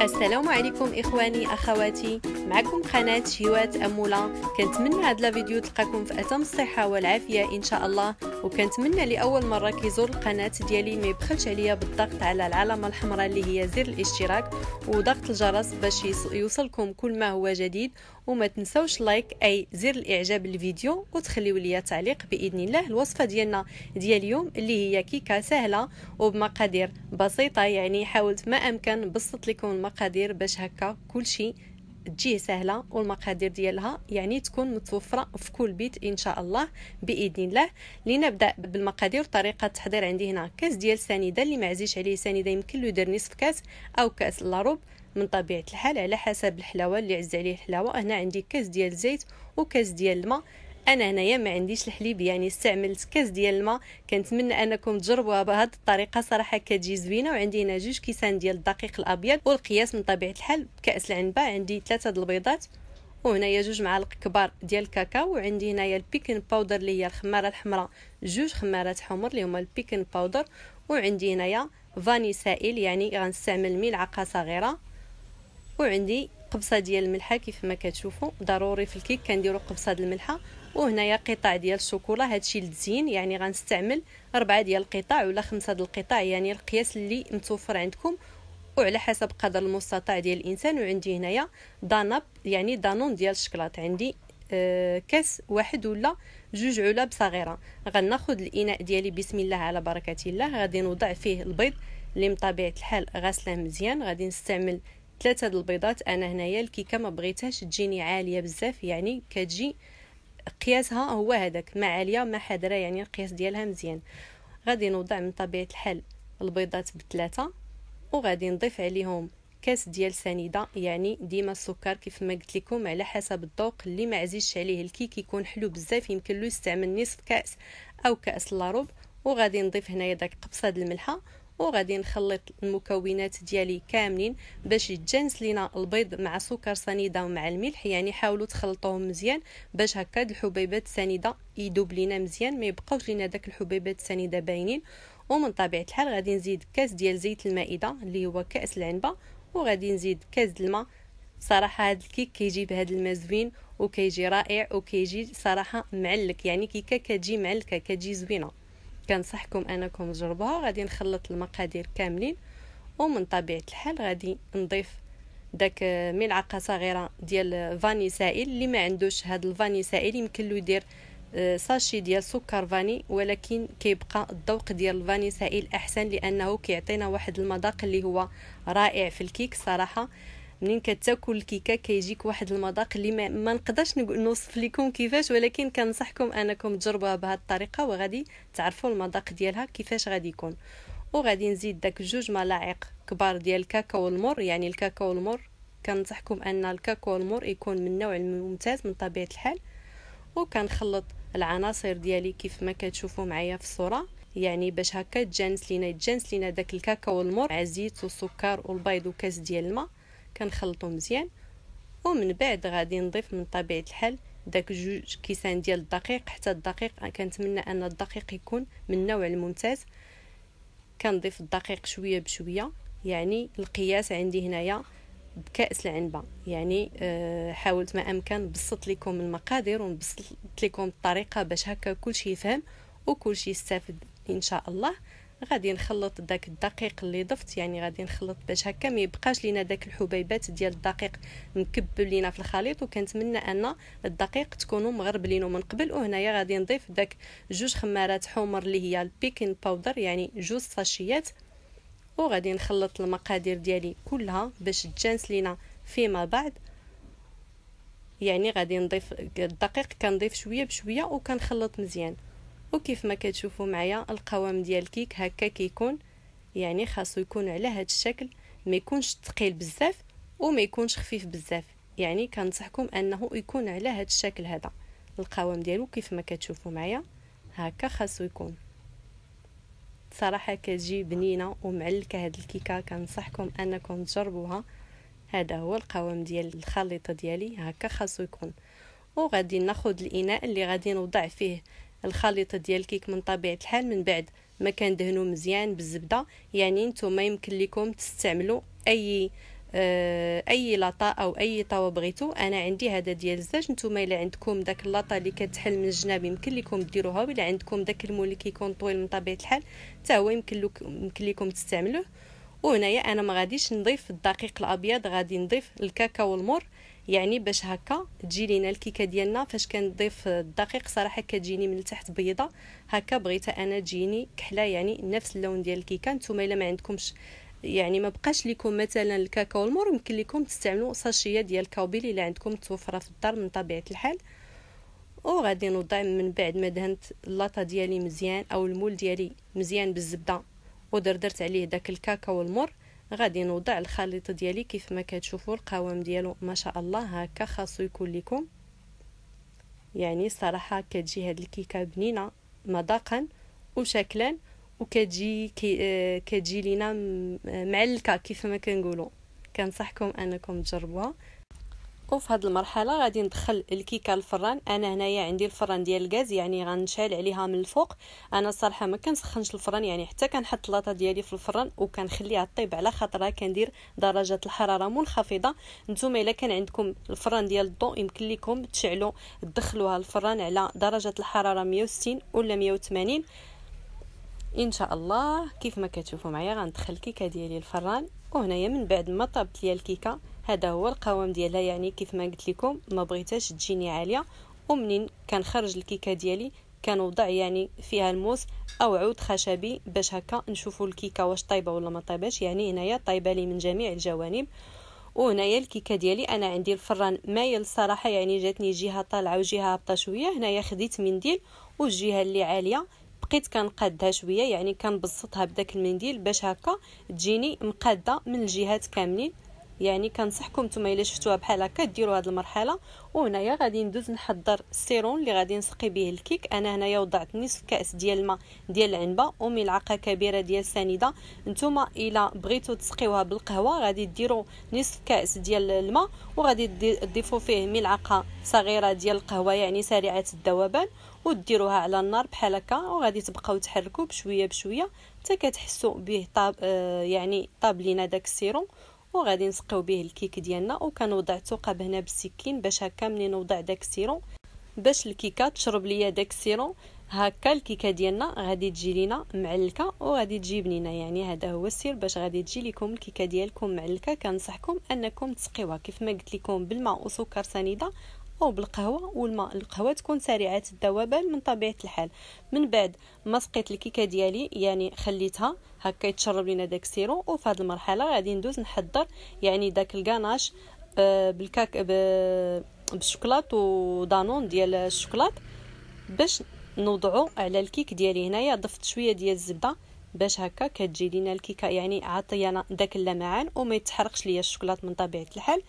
السلام عليكم اخواني اخواتي معكم قناه شيوات اموله كنتمنى هاد لا فيديو تلقاكم في اتم الصحه والعافيه ان شاء الله وكنتمنى لاول مره كيزور القناه ديالي ما يبخلش عليا بالضغط على العلامه الحمراء اللي هي زر الاشتراك وضغط الجرس باش يوصلكم كل ما هو جديد وما تنسوش لايك اي زر الاعجاب للفيديو وتخليو ليا تعليق باذن الله الوصفه ديالنا ديال اليوم اللي هي كيكه سهله وبمقادير بسيطه يعني حاولت ما امكن بسط لكم المقادير باش هكا كل شيء تجيه سهله والمقادير ديالها يعني تكون متوفره في كل بيت ان شاء الله باذن الله لنبدا بالمقادير طريقه التحضير عندي هنا كاس ديال سنيده اللي ما عزيش عليه سنيده يمكن له يدير نصف كاس او كاس الا من طبيعه الحال على حسب الحلاوه اللي عز عليه الحلاوه هنا عندي كاس ديال الزيت وكاس ديال الماء انا هنايا ما عنديش الحليب يعني استعملت كاس ديال الماء كنتمنى انكم تجربوها بهذه الطريقه صراحه كتجي زوينه وعندي هنا جوج كيسان ديال الدقيق الابيض والقياس من طبيعه الحال بكاس العنبه عندي ثلاثه البيضات وهنايا جوج معالق كبار ديال الكاكاو وعندي هنايا البيكن باودر اللي هي الخماره الحمراء جوج خمارات حمر اللي هما البيكن باودر وعندي هنايا فاني سائل يعني غنستعمل ملعقه صغيره وعندي قبصه ديال الملحه كيف ما كتشوفوا ضروري في الكيك كنديروا قبصه د الملحه وهنايا قطع ديال الشوكولا هادشي لتزين يعني غنستعمل أربعة ديال القطع ولا خمسة ديال القطع يعني القياس اللي متوفر عندكم وعلى حسب قدر المستطاع ديال الانسان وعندي هنايا داناب يعني دانون ديال الشكلاط عندي آه، كاس واحد ولا جوج علب صغيره غناخذ الاناء ديالي بسم الله على بركه الله غادي نوضع فيه البيض اللي بطبيعه الحال غاسله مزيان غادي نستعمل ثلاثه البيضات انا هنايا الكيكه ما بغيتهاش تجيني عاليه بزاف يعني كتجي قياسها هو هذاك ما عاليه ما حاضره يعني القياس ديالها مزيان غادي نوضع من طبيعه الحال البيضات بثلاثه وغادي نضيف عليهم كاس ديال سنيده يعني ديما السكر كيف ما قلت لكم على حسب الذوق اللي ما عزيزش عليه الكيك يكون حلو بزاف يمكن له يستعمل نصف كاس او كاس الا ربع وغادي نضيف هنايا داك قبصه د الملحه وغادي نخلط المكونات ديالي كاملين باش يتجانس لينا البيض مع سكر سنيده ومع الملح يعني حاولوا تخلطوهم مزيان باش هكا الحبيبات السنيده يدوب لينا مزيان ما يبقاوش لينا داك الحبيبات السنيده باينين ومن طبيعه الحال غادي نزيد كاس ديال زيت المائده اللي هو كاس العنبه وغادي نزيد كاس الماء صراحه هذا الكيك كيجي بهذا الماء زوين وكيجي رائع وكيجي صراحه معلك يعني كيكه كتجي معلكه كتجي زوينه كنصحكم انكم تجربوها غادي نخلط المقادير كاملين ومن طبيعه الحال غادي نضيف داك ملعقه صغيره ديال فاني سائل اللي ما عندوش هذا الفاني سائل يمكن له يدير آه، ساشي ديال سكر فاني ولكن كيبقى الذوق ديال الفاني سائل احسن لانه كيعطينا واحد المذاق اللي هو رائع في الكيك صراحه منين كتاكل الكيكه كيجيك واحد المذاق اللي ما, ما نقدرش نوصف لكم كيفاش ولكن كنصحكم انكم تجربوها بهذه الطريقه وغادي تعرفوا المذاق ديالها كيفاش غادي يكون وغادي نزيد داك جوج ملاعق كبار ديال الكاكاو المر يعني الكاكاو المر كنصحكم ان الكاكاو المر يكون من النوع الممتاز من طبيعه الحال وكنخلط العناصر ديالي كيف ما كتشوفوا معايا في الصوره يعني باش هكا تجانس لينا يتجانس لينا داك الكاكاو المر مع الزيت والسكر والبيض وكاس ديال الماء كنخلطو مزيان ومن بعد غادي نضيف من طبيعه الحال داك جوج كيسان ديال الدقيق حتى الدقيق كنتمنى ان الدقيق يكون من النوع الممتاز كنضيف الدقيق شويه بشويه يعني القياس عندي هنايا بكاس العنبه يعني أه حاولت ما امكن نبسط لكم المقادير ونبسط لكم الطريقه باش هكا كلشي يفهم وكلشي يستافد ان شاء الله غادي نخلط داك الدقيق اللي ضفت يعني غادي نخلط باش هكا ما يبقاش لينا داك الحبيبات ديال الدقيق مكبل لينا في الخليط وكنتمنى ان الدقيق تكونوا مغربلينو من قبل وهنايا غادي نضيف داك جوج خمارات حمر اللي هي البيكين باودر يعني جوج صاشيات وغادي نخلط المقادير ديالي كلها باش تجانس لينا فيما بعد يعني غادي نضيف الدقيق كنضيف شويه بشويه وكنخلط مزيان وكيف ما كتشوفوا معايا القوام ديال الكيك هكا كيكون يعني خاصو يكون على هذا الشكل ما يكونش ثقيل بزاف وما يكونش خفيف بزاف يعني كنصحكم انه يكون على هذا الشكل هذا القوام ديالو كيف ما كتشوفوا معايا هكا خاصو يكون صراحة كتجي بنينة ومعلكة هاد الكيكة كنصحكم انكم تجربوها هذا هو القوام ديال الخليطة ديالي هكا خاصو يكون وغادي ناخد الاناء اللي غادي نوضع فيه الخليط ديال الكيك من طبيعه الحال من بعد ما كندهنو مزيان بالزبده يعني نتوما يمكن لكم تستعملوا اي آه، اي لاطا او اي طاوه بغيتو انا عندي هذا ديال الزاج نتوما الا عندكم داك اللاطا اللي كتحل من الجناب يمكن لكم ديروها ولا عندكم داك المول اللي كيكون طويل من طبيعه الحال حتى هو يمكن لكم يمكن لكم تستعملوه وهنايا انا ما غاديش نضيف الدقيق الابيض غادي نضيف الكاكاو المر يعني باش هكا تجي لينا الكيكه ديالنا فاش كنضيف الدقيق صراحه كتجيني من التحت بيضه هكا بغيتها انا تجيني كحله يعني نفس اللون ديال الكيكه نتوما الا ما عندكمش يعني ما بقاش لكم مثلا الكاكاو المر يمكن لكم تستعملوا ساشيه ديال الكاوبيل الا عندكم متوفره في الدار من طبيعه الحال وغادي نوضع من بعد ما دهنت اللاطه ديالي مزيان او المول ديالي مزيان بالزبده ودردرت عليه داك الكاكاو المر غادي نوضع الخليط ديالي كيف ما كتشوفوا القوام ديالو ما شاء الله هكا خاصو يكون لكم يعني صراحه كتجي هاد الكيكه بنينه مذاقا وشكلا وكتجي كتجي لينا معلكه كيف ما كنقولوا كنصحكم انكم تجربوها وفي هذه المرحله غادي ندخل الكيكه الفران انا هنايا عندي الفران ديال الغاز يعني غنشعل عليها من الفوق انا الصراحه ما كنسخنش الفران يعني حتى كنحط لاطه ديالي في الفران وكنخليها طيب على خاطرها كندير درجه الحراره منخفضه نتوما الا كان عندكم الفران ديال الضوء يمكن لكم تشعلوا تدخلوها الفران على درجه الحراره 160 ولا 180 ان شاء الله كيف ما كتشوفوا معايا غندخل الكيكه ديالي الفران وهنايا من بعد ما طابت ليا الكيكه هذا هو القوام ديالها يعني كيف ما قلت لكم ما بغيتاش تجيني عاليه ومنين كنخرج الكيكه ديالي كنوضع يعني فيها الموس او عود خشبي باش هكا نشوفوا الكيكه واش طايبه ولا ما طايباش يعني هنايا طايبه لي من جميع الجوانب وهنايا الكيكه ديالي انا عندي الفران مايل الصراحه يعني جاتني جهه طالعه وجهه هابطه شويه هنايا خديت منديل والجهه اللي عاليه بقيت كنقادها شويه يعني كنبسطها بداك المنديل باش هكا تجيني مقاده من الجهات كاملين يعني كنصحكم نتوما الا شفتوها بحال هكا ديروا هذه المرحله وهنايا غادي ندوز نحضر السيرون اللي غادي نسقي به الكيك انا هنايا وضعت نصف كاس ديال الماء ديال العنبه وملعقه كبيره ديال السنيده نتوما الا بغيتو تسقيوها بالقهوه غادي ديروا نصف كاس ديال الماء وغادي تضيفوا فيه ملعقه صغيره ديال القهوه يعني سريعه الذوبان وديروها على النار بحال هكا وغادي تبقاو تحركوا بشويه بشويه حتى كتحسوا به طاب آه، يعني طاب لينا داك السيرون وغادي نسقيو به الكيك ديالنا وكنوضع ثقب هنا بالسكين باش هكا ملي نوضع داك السيرون باش الكيكه تشرب ليا داك السيرون هكا الكيكه ديالنا غادي تجي لينا معلكه وغادي تجي بنينه يعني هذا هو السر باش غادي تجي لكم الكيكه ديالكم معلكه كنصحكم انكم تسقيوها كيف ما قلت لكم بالماء وسكر سنيده او بالقهوه والماء القهوه تكون سريعه الذوبان من طبيعه الحال من بعد ما سقيت الكيكه ديالي يعني خليتها هكا يتشرب لينا داك السيرو وفي هذه المرحله غادي ندوز نحضر يعني داك الكاناش آه، بالكاك بالشوكولات ودانون ديال الشوكولات باش نوضعو على الكيك ديالي هنايا ضفت شويه ديال الزبده باش هكا كتجي لينا الكيكه يعني عطيانا داك اللمعان وما يتحرقش ليا الشوكولات من طبيعه الحال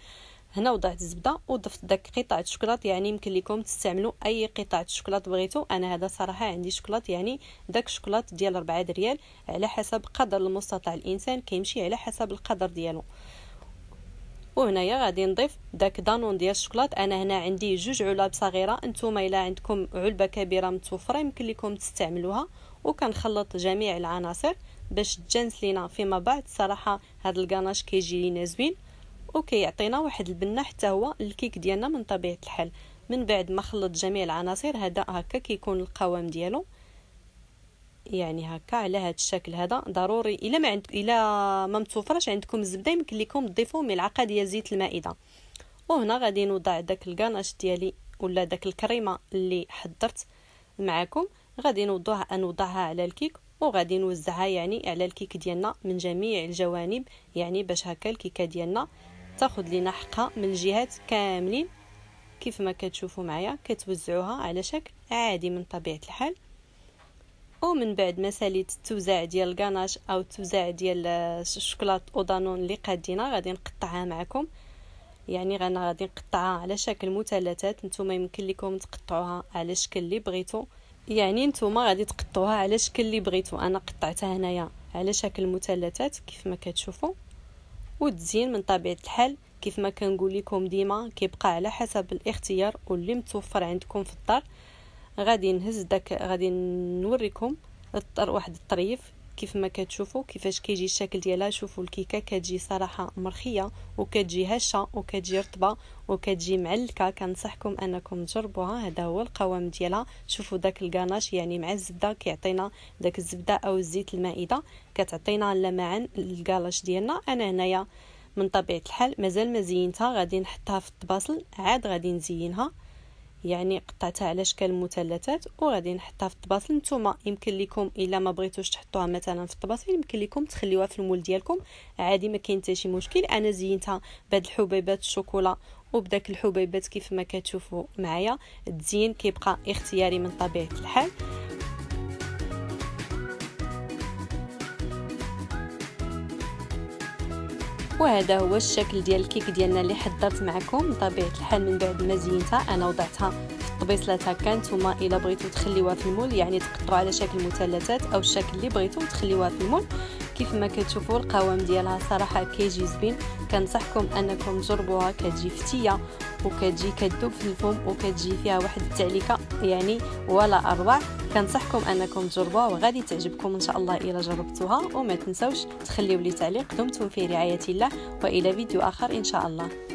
هنا وضعت الزبده وضفت داك قطعه الشوكولاط يعني يمكن لكم تستعملوا اي قطعه شوكولاط بغيتو انا هذا صراحه عندي شوكولاط يعني داك الشوكولاط ديال 4 ريال على حسب قدر المستطاع الانسان كيمشي على حسب القدر ديالو وهنايا غادي نضيف داك دانون ديال الشوكولاط انا هنا عندي جوج علب صغيره نتوما الا عندكم علبه كبيره متوفره يمكن لكم تستعملوها وكنخلط جميع العناصر باش تجانس لينا فيما بعد صراحه هذا الكناش كيجي لينا زوين وكيعطينا واحد البنه حتى هو الكيك ديالنا من طبيعه الحال من بعد ما خلط جميع العناصر هذا هكا كيكون القوام ديالو يعني هكا على هذا الشكل هذا ضروري الا ما عند الا ما متوفرش عندكم الزبده يمكن لكم تضيفوا ملعقه ديال زيت المائده وهنا غادي نوضع داك الكاناش ديالي ولا داك الكريمه اللي حضرت معاكم غادي نوضعها نوضعها على الكيك وغادي نوزعها يعني على الكيك ديالنا من جميع الجوانب يعني باش هكا الكيكه ديالنا تاخذ لينا حقها من الجهات كاملين كيف ما كتشوفوا معايا كتوزعوها على شكل عادي من طبيعه الحال ومن بعد ما ساليت التوزاع ديال الكاناش او التوزاع ديال الشوكولاط اودانون اللي قادينا غادي نقطعها معكم يعني انا غادي نقطعها على شكل مثلثات نتوما يمكن لكم تقطعوها على الشكل اللي بغيتو يعني نتوما غادي تقطعوها على الشكل اللي بغيتو انا قطعتها هنايا على شكل مثلثات كيف ما كتشوفوا والتزيين من طبيعه الحال كيف ما كنقول لكم ديما كيبقى على حسب الاختيار واللي متوفر عندكم في الدار غادي نهز داك غادي نوريكم واحد الطريف كيف ما كتشوفوا كيفاش كيجي الشكل ديالها شوفوا الكيكه كتجي صراحه مرخيه وكتجي هشه وكتجي رطبه وكتجي معلكه كنصحكم انكم تجربوها هذا هو القوام ديالها شوفوا داك الكاناش يعني مع الزبده كيعطينا داك الزبده او الزيت المائده كتعطينا لمعان الكلاش ديالنا انا هنايا من طبيعه الحال مازال ما زينتها غادي نحطها في الطباسل عاد غادي نزينها يعني قطعتها على شكل مثلثات وغادي نحطها في الطباسل نتوما يمكن لكم الا ما بغيتوش تحطوها مثلا في الطباسل يمكن لكم تخليوها في المول ديالكم عادي ما كاين حتى شي مشكل انا زينتها بهاد الحبيبات الشوكولا وبداك الحبيبات كيف ما كتشوفوا معايا الزين كيبقى اختياري من طبيعه الحال وهذا هو الشكل ديال الكيك ديالنا اللي حضرت معكم بطبيعه الحال من بعد ما زينتها انا وضعتها في الطبيصلات هكا نتوما الا بغيتو تخليوها في المول يعني تقطعوا على شكل مثلثات او الشكل اللي بغيتو تخليوها في المول كيف ما كتشوفوا القوام ديالها صراحه كيجي زوين كنصحكم انكم تجربوها كتجي فتيه وكتجي كتذوب في الفم وكتجي فيها واحد التعليكه يعني ولا اروع كنصحكم انكم تجربوها وغادي تعجبكم ان شاء الله الا جربتوها وما تنسوش تخليو لي تعليق دمتم في رعايه الله والى فيديو اخر ان شاء الله